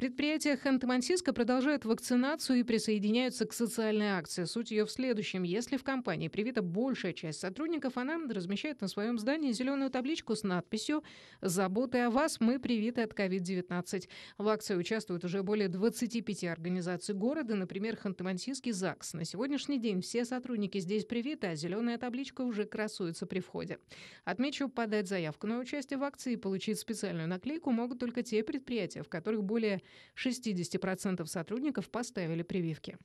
предприятия Ханты-Мансийска продолжают вакцинацию и присоединяются к социальной акции. Суть ее в следующем. Если в компании привита большая часть сотрудников, она размещает на своем здании зеленую табличку с надписью «Заботы о вас, мы привиты от COVID-19». В акции участвуют уже более 25 организаций города, например, Ханты-Мансийский ЗАГС. На сегодняшний день все сотрудники здесь привиты, а зеленая табличка уже красуется при входе. Отмечу, подать заявку на участие в акции и получить специальную наклейку могут только те предприятия, в которых более 60% сотрудников поставили прививки.